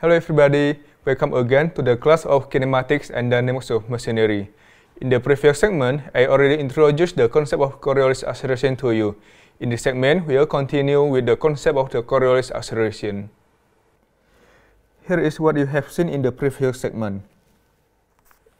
Hello everybody, welcome again to the class of kinematics and dynamics of machinery. In the previous segment, I already introduced the concept of Coriolis acceleration to you. In this segment, we'll continue with the concept of the Coriolis acceleration. Here is what you have seen in the previous segment.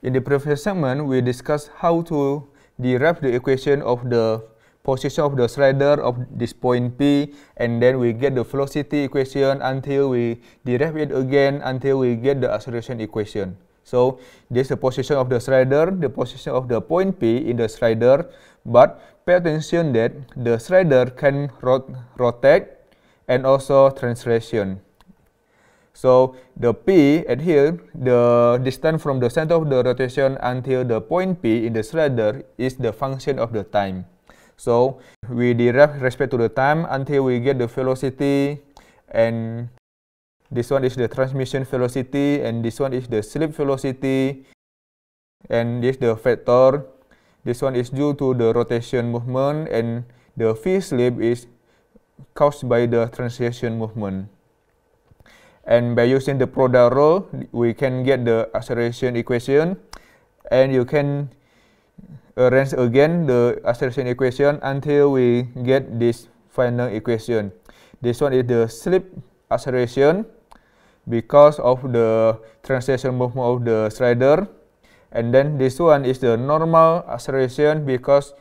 In the previous segment, we discussed how to derive the equation of the position of the slider of this point P and then we get the velocity equation until we derive it again until we get the acceleration equation. So this is the position of the slider, the position of the point P in the slider but pay attention that the slider can rot rotate and also translation. So the P at here, the distance from the center of the rotation until the point P in the slider is the function of the time. So we derive respect to the time until we get the velocity and this one is the transmission velocity and this one is the slip velocity and this the vector. This one is due to the rotation movement and the V slip is caused by the translation movement. And by using the product rule, we can get the acceleration equation and you can arrange uh, again the acceleration equation until we get this final equation. This one is the slip acceleration because of the translation movement of the slider. And then this one is the normal acceleration because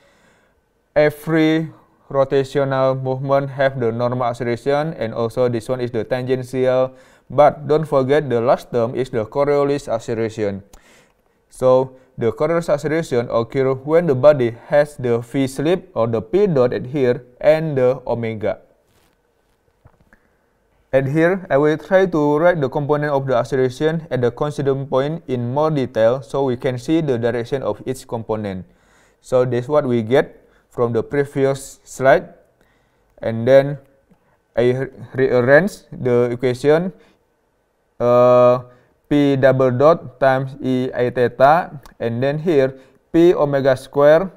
every rotational movement have the normal acceleration and also this one is the tangential. But don't forget the last term is the Coriolis acceleration. So the coronal saturation occurs when the body has the V slip or the P dot adhere and the omega. And here, I will try to write the component of the acceleration at the considered point in more detail so we can see the direction of each component. So this is what we get from the previous slide. And then I rearrange the equation uh, P double dot times E i theta and then here P omega square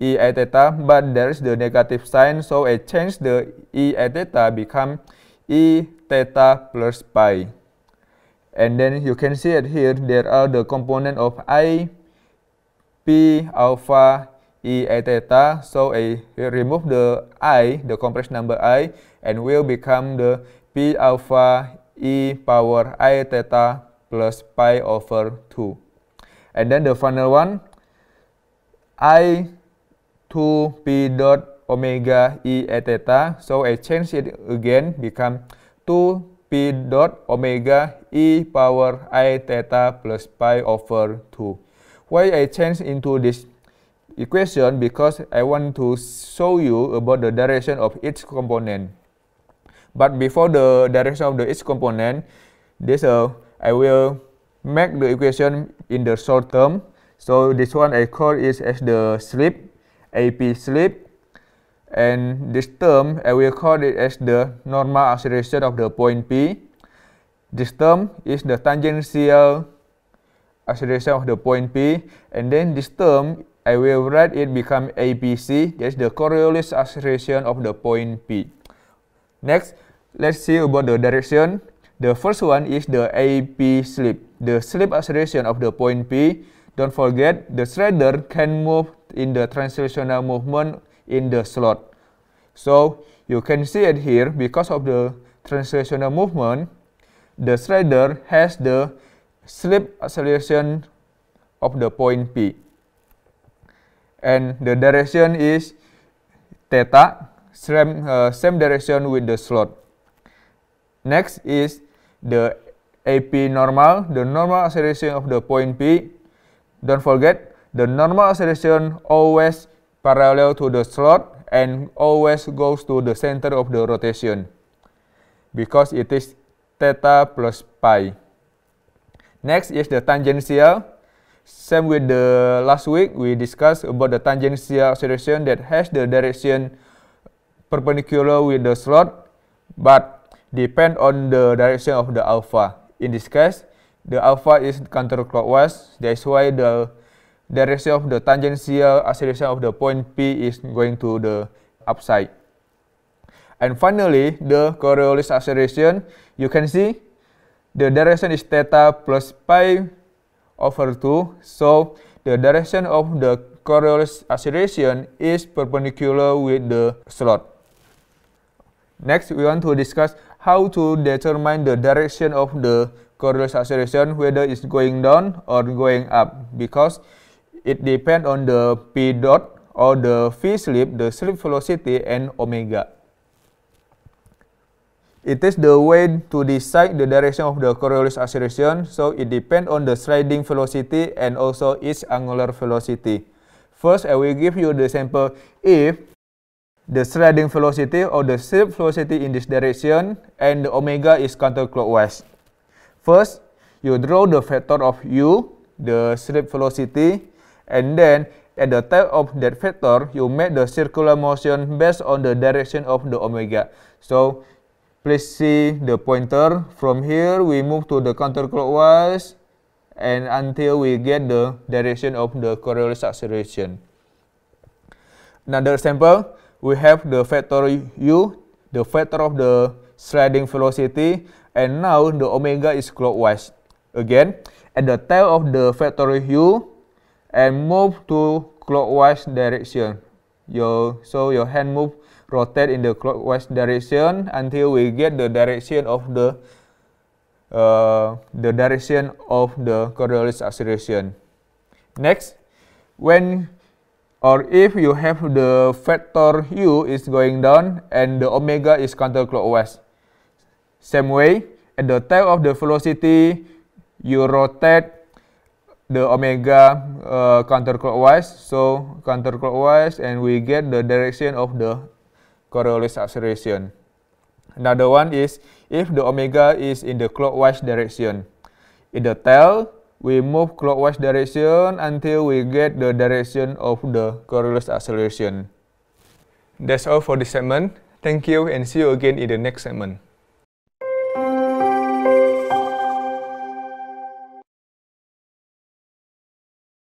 E i theta but there is the negative sign so I change the E i theta become E theta plus pi. And then you can see it here there are the component of I P alpha E i theta so I remove the I the compressed number I and will become the P alpha e power i theta plus pi over 2. And then the final one, i 2p dot omega e a theta. So I change it again become 2p dot omega e power i theta plus pi over 2. Why I change into this equation? Because I want to show you about the direction of each component. But before the direction of the each component, this uh, I will make the equation in the short term. So this one I call is as the slip, AP slip. And this term, I will call it as the normal acceleration of the point P. This term is the tangential acceleration of the point P. And then this term, I will write it become APC, that's the Coriolis acceleration of the point P. Next, let's see about the direction. The first one is the AP slip, the slip acceleration of the point P. Don't forget, the slider can move in the translational movement in the slot. So, you can see it here because of the translational movement, the slider has the slip acceleration of the point P. And the direction is theta, same, uh, same direction with the slot. Next is the AP normal, the normal acceleration of the point P. Don't forget, the normal acceleration always parallel to the slot and always goes to the center of the rotation because it is theta plus pi. Next is the tangential. Same with the last week, we discussed about the tangential acceleration that has the direction perpendicular with the slot but depend on the direction of the alpha. In this case, the alpha is counterclockwise. That's why the direction of the tangential acceleration of the point P is going to the upside. And finally, the Coriolis acceleration, you can see the direction is theta plus pi over 2. So, the direction of the Coriolis acceleration is perpendicular with the slot. Next, we want to discuss how to determine the direction of the Coriolis acceleration, whether it's going down or going up, because it depends on the p dot or the v slip, the slip velocity, and omega. It is the way to decide the direction of the Coriolis acceleration, so it depends on the sliding velocity and also its angular velocity. First, I will give you the sample if the sliding velocity or the slip velocity in this direction and the omega is counterclockwise. First, you draw the vector of u, the slip velocity, and then at the tail of that vector, you make the circular motion based on the direction of the omega. So, please see the pointer. From here, we move to the counterclockwise and until we get the direction of the Coriolis acceleration. Another example, we have the vector u, the vector of the sliding velocity, and now the omega is clockwise. Again, at the tail of the vector u, and move to clockwise direction. Your, so your hand move rotate in the clockwise direction until we get the direction of the uh, the direction of the Coriolis acceleration. Next, when or if you have the factor u is going down and the omega is counterclockwise. Same way, at the tail of the velocity, you rotate the omega uh, counterclockwise. So counterclockwise and we get the direction of the Coriolis acceleration. Another one is if the omega is in the clockwise direction. In the tail, we move clockwise direction until we get the direction of the Coriolis acceleration. That's all for this segment. Thank you and see you again in the next segment.